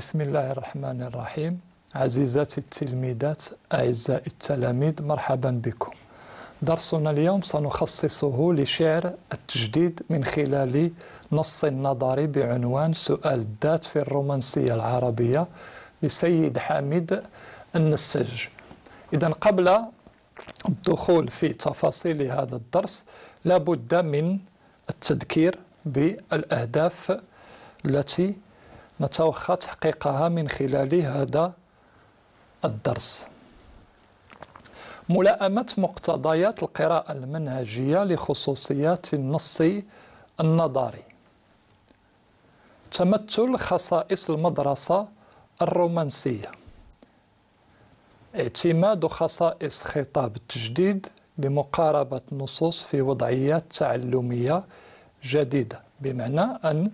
بسم الله الرحمن الرحيم عزيزاتي التلميذات أعزائي التلاميذ مرحبا بكم درسنا اليوم سنخصصه لشعر التجديد من خلال نص نظري بعنوان سؤال الذات في الرومانسية العربية لسيد حامد النسج إذا قبل الدخول في تفاصيل هذا الدرس لابد من التذكير بالأهداف التي نتوخى تحقيقها من خلال هذا الدرس ملائمة مقتضيات القراءة المنهجية لخصوصيات النص النظري تمثل خصائص المدرسة الرومانسية اعتماد خصائص خطاب التجديد لمقاربة النصوص في وضعيات تعلمية جديدة بمعنى أن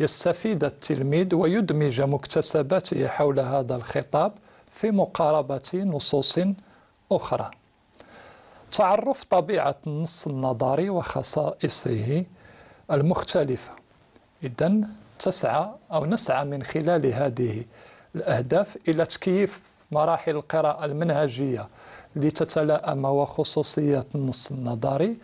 يستفيد التلميذ ويدمج مكتسباته حول هذا الخطاب في مقاربة نصوص أخرى تعرف طبيعة النص النظري وخصائصه المختلفة إذا تسعى أو نسعى من خلال هذه الأهداف إلى تكييف مراحل القراءة المنهجية لتتلائم وخصوصية النص النظري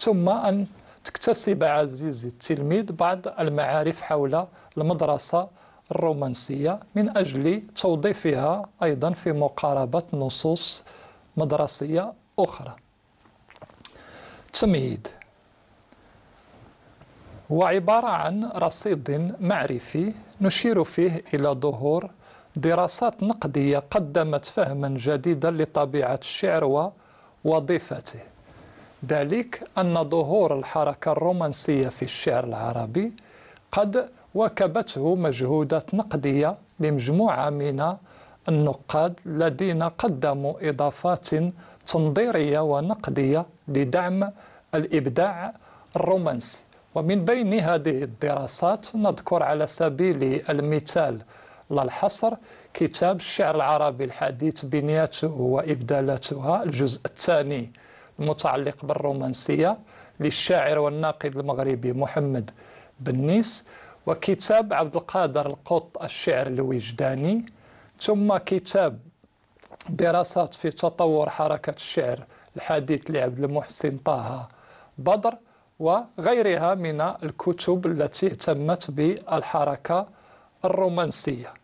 ثم أن تكتسب عزيزي التلميذ بعض المعارف حول المدرسة الرومانسية من أجل توظيفها أيضا في مقاربة نصوص مدرسية أخرى تمهيد هو عبارة عن رصيد معرفي نشير فيه إلى ظهور دراسات نقدية قدمت فهما جديدا لطبيعة الشعر ووظيفته ذلك أن ظهور الحركة الرومانسية في الشعر العربي قد وكبته مجهودات نقدية لمجموعة من النقاد الذين قدموا إضافات تنظيرية ونقدية لدعم الإبداع الرومانسي ومن بين هذه الدراسات نذكر على سبيل المثال للحصر كتاب الشعر العربي الحديث بنياته وإبدالاتها الجزء الثاني المتعلق بالرومانسية للشاعر والناقد المغربي محمد بنيس وكتاب عبد القادر القط الشعر الوجداني ثم كتاب دراسات في تطور حركة الشعر الحديث لعبد المحسن طه بدر وغيرها من الكتب التي اهتمت بالحركة الرومانسية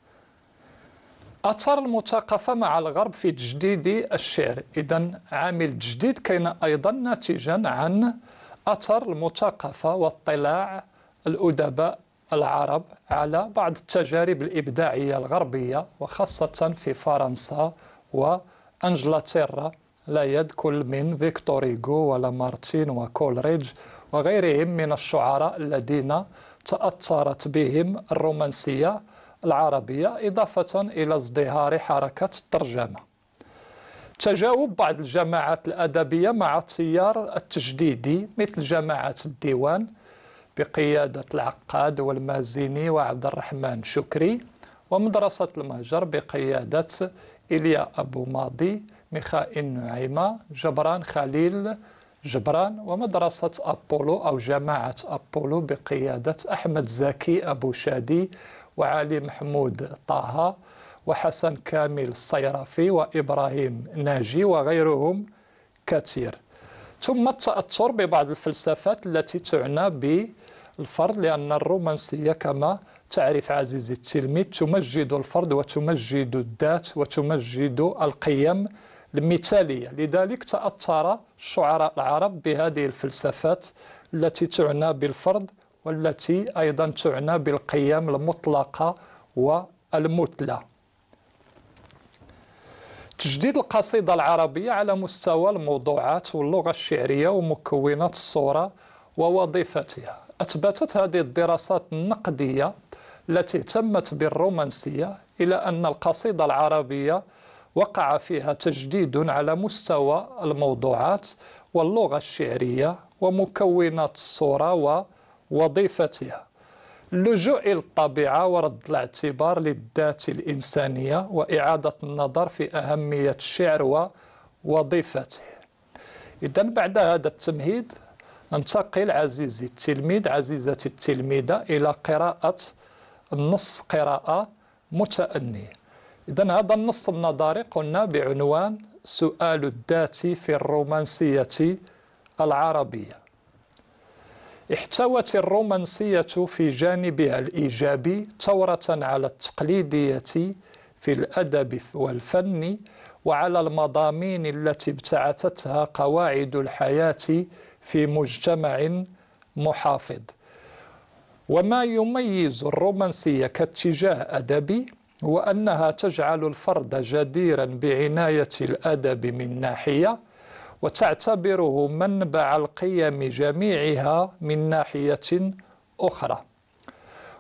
أثر المثقفة مع الغرب في تجديد الشعر إذا عامل جديد كان أيضا ناتجا عن أثر المثقفة واطلاع الأدباء العرب على بعض التجارب الإبداعية الغربية وخاصة في فرنسا وأنجلترا لا يد كل من فيكتور هيغو ولا مارتين وكولريدج وغيرهم من الشعراء الذين تأثرت بهم الرومانسية العربية إضافة إلى ازدهار حركة الترجمة تجاوب بعض الجماعات الأدبية مع التيار التجديدي مثل جماعة الديوان بقيادة العقاد والمازيني وعبد الرحمن شكري ومدرسة المهجر بقيادة إليا أبو ماضي ميخائيل نعيمة جبران خليل جبران ومدرسة أبولو أو جماعة أبولو بقيادة أحمد زكي أبو شادي وعلي محمود طه وحسن كامل الصيرفي وإبراهيم ناجي وغيرهم كثير ثم التأثر ببعض الفلسفات التي تعنى بالفرد لأن الرومانسية كما تعرف عزيزي التلميذ تمجد الفرد وتمجد الذات وتمجد القيم المثالية لذلك تأثر الشعراء العرب بهذه الفلسفات التي تعنى بالفرد والتي أيضا تعنى بالقيم المطلقة والمثلى تجديد القصيدة العربية على مستوى الموضوعات واللغة الشعرية ومكونات الصورة ووظيفتها أثبتت هذه الدراسات النقدية التي تمت بالرومانسية إلى أن القصيدة العربية وقع فيها تجديد على مستوى الموضوعات واللغة الشعرية ومكونات الصورة وظيفتها اللجوء إلى الطبيعة ورد الاعتبار للذات الإنسانية وإعادة النظر في أهمية الشعر ووظيفته إذا بعد هذا التمهيد ننتقل عزيزي التلميذ عزيزتي التلميذة إلى قراءة النص قراءة متأنية إذا هذا النص النظري قلنا بعنوان سؤال الذات في الرومانسية العربية احتوت الرومانسية في جانبها الإيجابي ثورة على التقليدية في الأدب والفن وعلى المضامين التي ابتعثتها قواعد الحياة في مجتمع محافظ وما يميز الرومانسية كاتجاه أدبي هو أنها تجعل الفرد جديرا بعناية الأدب من ناحية وتعتبره منبع القيم جميعها من ناحية أخرى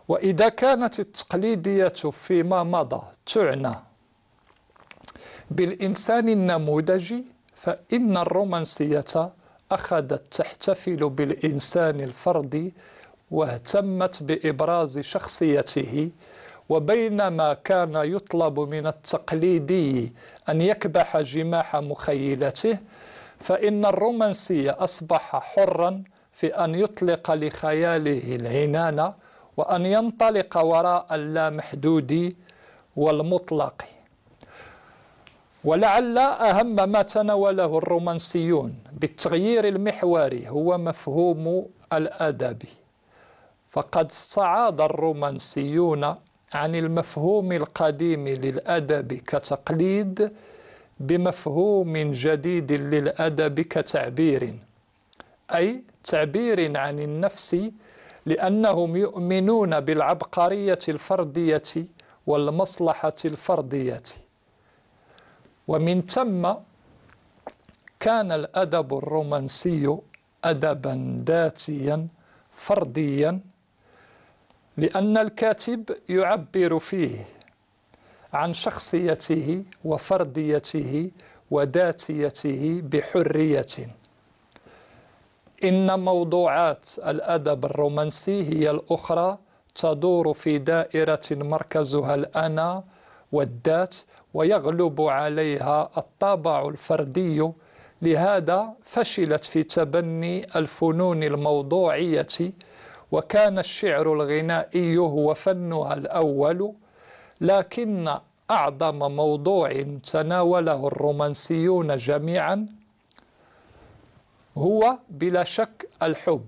وإذا كانت التقليدية فيما مضى تعنى بالإنسان النموذجي فإن الرومانسية أخذت تحتفل بالإنسان الفردي واهتمت بإبراز شخصيته وبينما كان يطلب من التقليدي أن يكبح جماح مخيلته فإن الرومانسي أصبح حرا في أن يطلق لخياله العنان وأن ينطلق وراء اللامحدود والمطلق ولعل أهم ما تناوله الرومانسيون بالتغيير المحوري هو مفهوم الأدب فقد استعاض الرومانسيون عن المفهوم القديم للأدب كتقليد بمفهوم جديد للأدب كتعبير أي تعبير عن النفس لأنهم يؤمنون بالعبقرية الفردية والمصلحة الفردية ومن ثم كان الأدب الرومانسي أدبا ذاتيا فرديا لأن الكاتب يعبر فيه عن شخصيته وفرديته وذاتيته بحريه ان موضوعات الادب الرومانسي هي الاخرى تدور في دائره مركزها الانا والذات ويغلب عليها الطابع الفردي لهذا فشلت في تبني الفنون الموضوعيه وكان الشعر الغنائي هو فنها الاول لكن أعظم موضوع تناوله الرومانسيون جميعا هو بلا شك الحب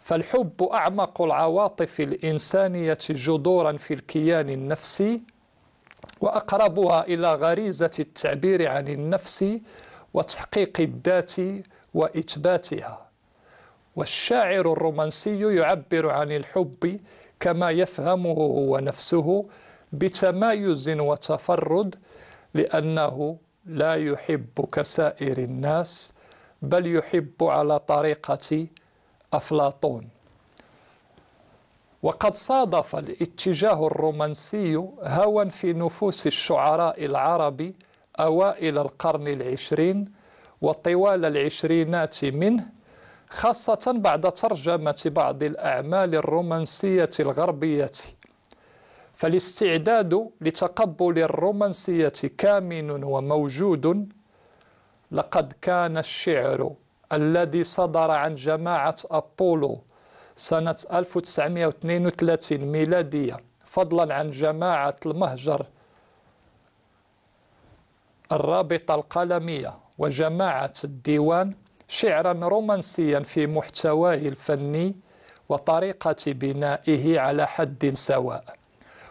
فالحب أعمق العواطف الإنسانية جذورا في الكيان النفسي وأقربها إلى غريزة التعبير عن النفس وتحقيق الذات وإثباتها والشاعر الرومانسي يعبر عن الحب كما يفهمه هو نفسه بتمايز وتفرد لأنه لا يحب كسائر الناس بل يحب على طريقة أفلاطون وقد صادف الاتجاه الرومانسي هوا في نفوس الشعراء العرب أوائل القرن العشرين وطوال العشرينات منه خاصة بعد ترجمة بعض الأعمال الرومانسية الغربية فالاستعداد لتقبل الرومانسية كامن وموجود لقد كان الشعر الذي صدر عن جماعة أبولو سنة 1932 ميلادية فضلا عن جماعة المهجر الرابطة القلمية وجماعة الديوان شعرا رومانسيا في محتواه الفني وطريقة بنائه على حد سواء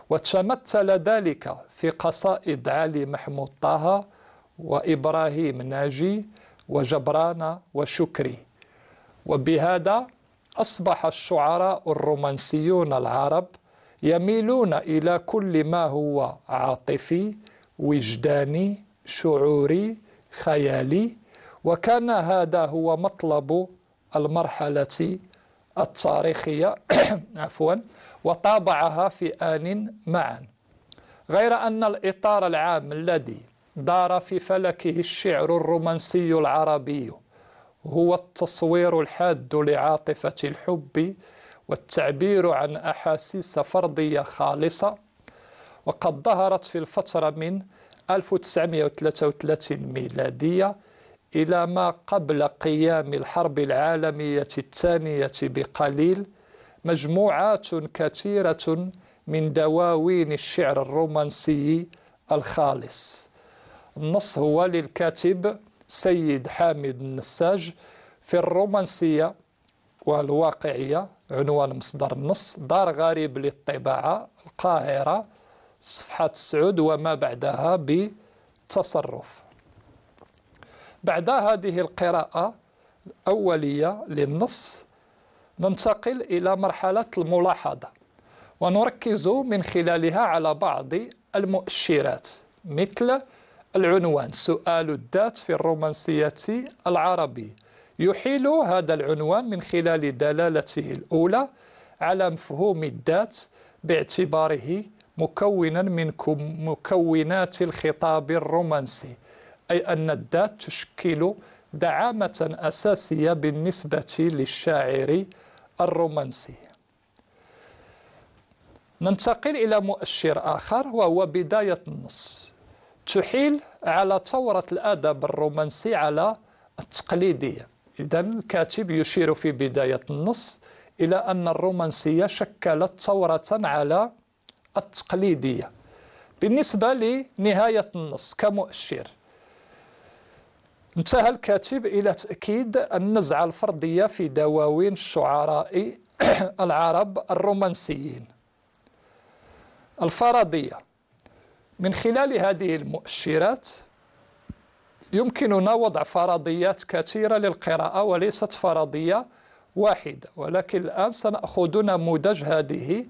وتمثل ذلك في قصائد علي محمود طه وإبراهيم ناجي وجبران وشكري وبهذا أصبح الشعراء الرومانسيون العرب يميلون إلى كل ما هو عاطفي وجداني شعوري خيالي وكان هذا هو مطلب المرحلة التاريخية عفوا وطابعها في آن معا غير أن الإطار العام الذي دار في فلكه الشعر الرومانسي العربي هو التصوير الحاد لعاطفة الحب والتعبير عن أحاسيس فردية خالصة وقد ظهرت في الفترة من 1933 ميلادية إلى ما قبل قيام الحرب العالمية الثانية بقليل مجموعات كثيرة من دواوين الشعر الرومانسي الخالص النص هو للكاتب سيد حامد النساج في الرومانسية والواقعية عنوان مصدر النص دار غريب للطباعة القاهرة صفحة سعود وما بعدها بتصرف بعد هذه القراءة الأولية للنص ننتقل إلى مرحلة الملاحظة ونركز من خلالها على بعض المؤشرات مثل العنوان سؤال الذات في الرومانسية العربية يحيل هذا العنوان من خلال دلالته الأولى على مفهوم الذات باعتباره مكونا من مكونات الخطاب الرومانسي أي أن الذات تشكل دعامة أساسية بالنسبة للشاعر الرومانسي ننتقل إلى مؤشر آخر وهو بداية النص تحيل على ثورة الأدب الرومانسي على التقليدية إذا الكاتب يشير في بداية النص إلى أن الرومانسية شكلت ثورة على التقليدية بالنسبة لنهاية النص كمؤشر انتهى الكاتب إلى تأكيد النزعة الفردية في دواوين الشعراء العرب الرومانسيين الفرضية من خلال هذه المؤشرات يمكننا وضع فرضيات كثيرة للقراءة وليست فرضية واحدة ولكن الآن سنأخذ نموذج هذه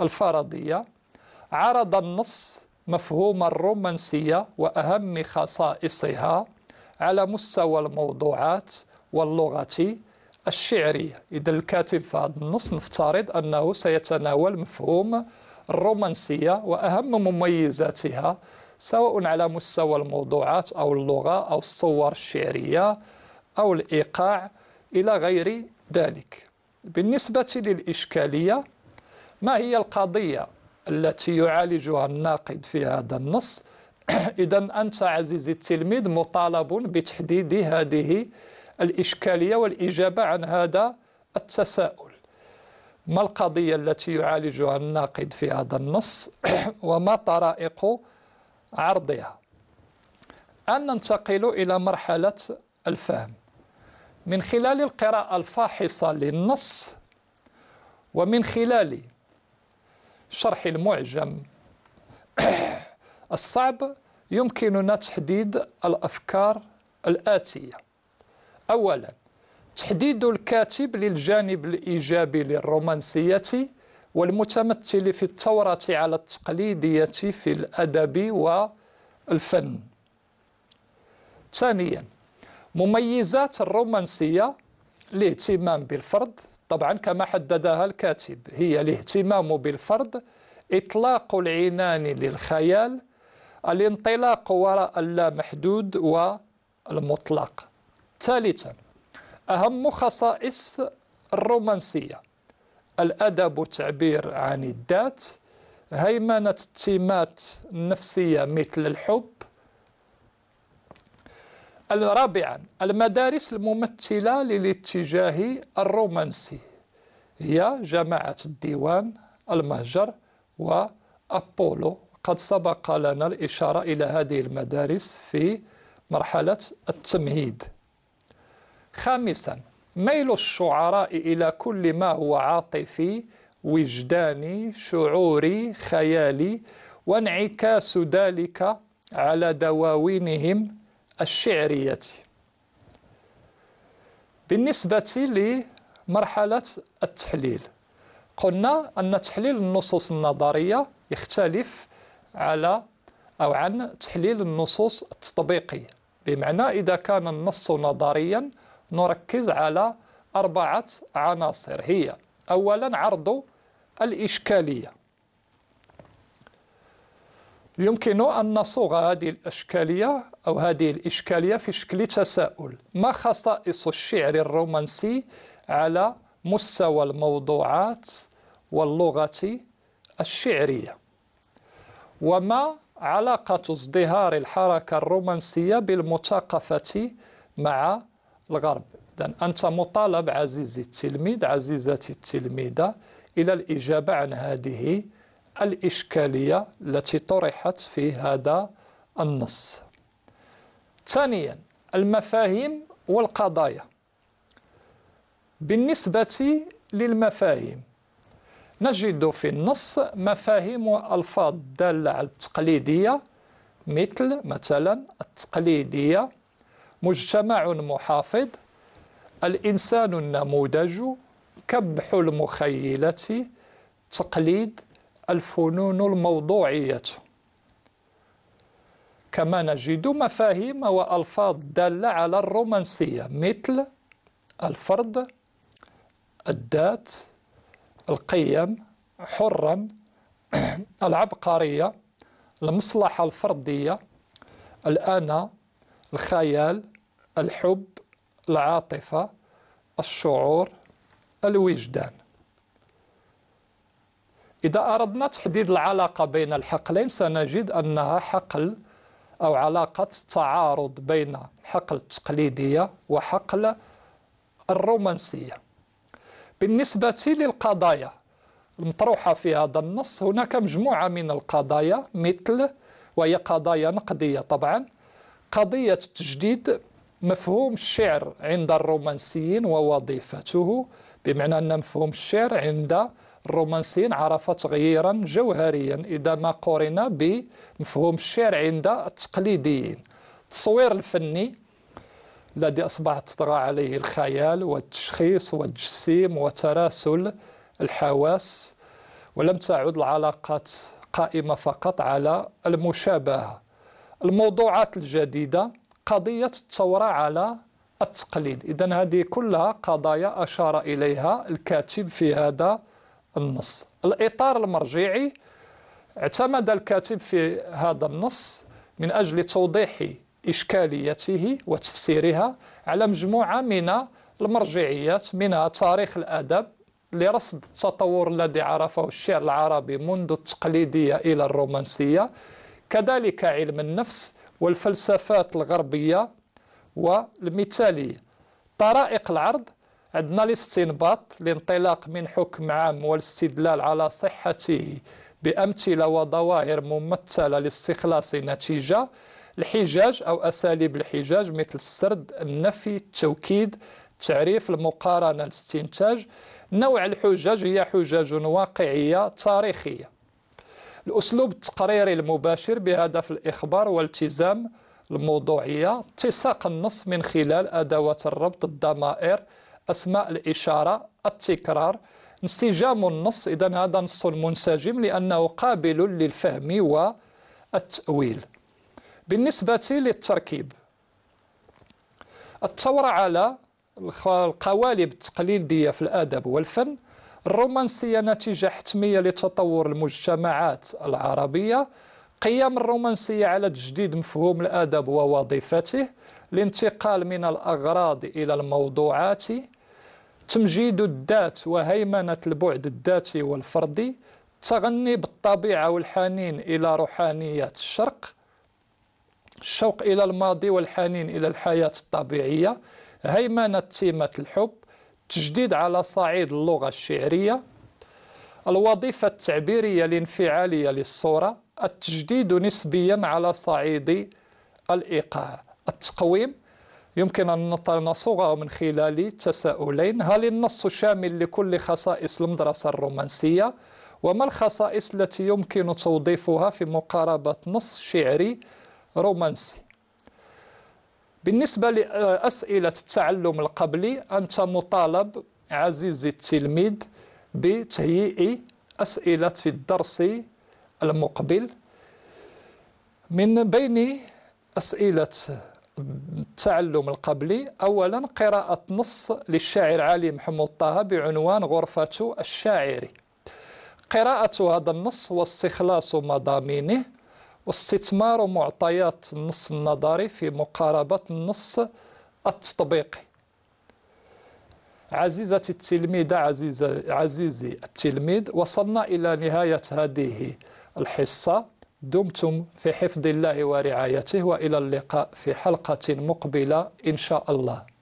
الفرضية عرض النص مفهوم الرومانسية وأهم خصائصها على مستوى الموضوعات واللغة الشعرية إذا الكاتب في هذا النص نفترض أنه سيتناول مفهوم الرومانسية وأهم مميزاتها سواء على مستوى الموضوعات أو اللغة أو الصور الشعرية أو الإيقاع إلى غير ذلك بالنسبة للإشكالية ما هي القضية التي يعالجها الناقد في هذا النص؟ إذا أنت عزيزي التلميذ مطالب بتحديد هذه الإشكالية والإجابة عن هذا التساؤل ما القضية التي يعالجها الناقد في هذا النص وما طرائق عرضها أن ننتقل إلى مرحلة الفهم من خلال القراءة الفاحصة للنص ومن خلال شرح المعجم الصعب يمكننا تحديد الأفكار الآتية أولا تحديد الكاتب للجانب الإيجابي للرومانسية والمتمثل في الثورة على التقليدية في الأدب والفن ثانيا مميزات الرومانسية الاهتمام بالفرد طبعا كما حددها الكاتب هي الاهتمام بالفرد إطلاق العنان للخيال الانطلاق وراء اللامحدود والمطلق ثالثا أهم خصائص الرومانسية الأدب تعبير عن الذات هيمنة التيمات النفسية مثل الحب رابعا المدارس الممثلة للاتجاه الرومانسي هي جماعة الديوان المهجر وأبولو قد سبق لنا الإشارة إلى هذه المدارس في مرحلة التمهيد خامسا ميل الشعراء إلى كل ما هو عاطفي وجداني شعوري خيالي وانعكاس ذلك على دواوينهم الشعرية بالنسبة لمرحلة التحليل قلنا أن تحليل النصوص النظرية يختلف على أو عن تحليل النصوص التطبيقي بمعنى إذا كان النص نظريا نركز على أربعة عناصر هي أولا عرض الإشكالية يمكن أن نصوغ هذه الأشكالية أو هذه الإشكالية في شكل تساؤل ما خصائص الشعر الرومانسي على مستوى الموضوعات واللغة الشعرية وما علاقة ازدهار الحركة الرومانسية بالمثقفة مع الغرب إذن أنت مطالب عزيزي التلميذ عزيزتي التلميذة إلى الإجابة عن هذه الإشكالية التي طرحت في هذا النص ثانيا المفاهيم والقضايا بالنسبة للمفاهيم نجد في النص مفاهيم وألفاظ دالة على التقليدية مثل مثلا التقليدية مجتمع محافظ الإنسان النموذج كبح المخيلة تقليد الفنون الموضوعية كما نجد مفاهيم وألفاظ دالة على الرومانسية مثل الفرد الذات القيم حرا العبقرية المصلحة الفردية الأنا الخيال الحب العاطفة الشعور الوجدان إذا أردنا تحديد العلاقة بين الحقلين سنجد أنها حقل أو علاقة تعارض بين حقل التقليدية وحقل الرومانسية بالنسبة للقضايا المطروحة في هذا النص هناك مجموعة من القضايا مثل وهي قضايا نقدية طبعا قضية التجديد مفهوم الشعر عند الرومانسيين ووظيفته بمعنى أن مفهوم الشعر عند الرومانسيين عرف تغييرا جوهريا إذا ما قورنا بمفهوم الشعر عند التقليديين التصوير الفني الذي أصبحت تطرا عليه الخيال والتشخيص والتجسيم وتراسل الحواس ولم تعد العلاقات قائمة فقط على المشابهة الموضوعات الجديدة قضية الثورة على التقليد إذا هذه كلها قضايا أشار إليها الكاتب في هذا النص الإطار المرجعي اعتمد الكاتب في هذا النص من أجل توضيح إشكاليته وتفسيرها على مجموعة من المرجعيات منها تاريخ الأدب لرصد التطور الذي عرفه الشعر العربي منذ التقليدية إلى الرومانسية كذلك علم النفس والفلسفات الغربية والمثالية طرائق العرض عندنا الاستنباط الانطلاق من حكم عام والاستدلال على صحته بأمثلة وظواهر ممثلة لاستخلاص نتيجة الحجاج أو أساليب الحجاج مثل السرد النفي التوكيد التعريف المقارنة الاستنتاج نوع الحجج هي حجج واقعية تاريخية الأسلوب التقريري المباشر بهدف الإخبار والتزام الموضوعية اتساق النص من خلال أدوات الربط الضمائر أسماء الإشارة التكرار انسجام النص إذا هذا نص منسجم لأنه قابل للفهم والتأويل بالنسبة للتركيب الثورة على القوالب التقليدية في الأدب والفن الرومانسية نتيجة حتمية لتطور المجتمعات العربية قيام الرومانسية على تجديد مفهوم الأدب ووظيفته الانتقال من الأغراض إلى الموضوعات تمجيد الذات وهيمنة البعد الذاتي والفردي التغني بالطبيعة والحنين إلى روحانية الشرق الشوق إلى الماضي والحنين إلى الحياة الطبيعية هيمنة تيمة الحب تجديد على صعيد اللغة الشعرية الوظيفة التعبيرية الانفعالية للصورة التجديد نسبيا على صعيد الإيقاع التقويم يمكن أن نصوغه من خلال تساؤلين هل النص شامل لكل خصائص المدرسة الرومانسية وما الخصائص التي يمكن توظيفها في مقاربة نص شعري رومانسي بالنسبة لأسئلة التعلم القبلي أنت مطالب عزيزي التلميذ بتهيئ أسئلة الدرس المقبل من بين أسئلة التعلم القبلي أولا قراءة نص للشاعر علي محمود طه بعنوان غرفة الشاعر قراءة هذا النص واستخلاص مضامينه واستثمار معطيات النص النظري في مقاربة النص التطبيقي عزيزتي التلميذة عزيز عزيزي التلميذ وصلنا إلى نهاية هذه الحصة دمتم في حفظ الله ورعايته وإلى اللقاء في حلقة مقبلة إن شاء الله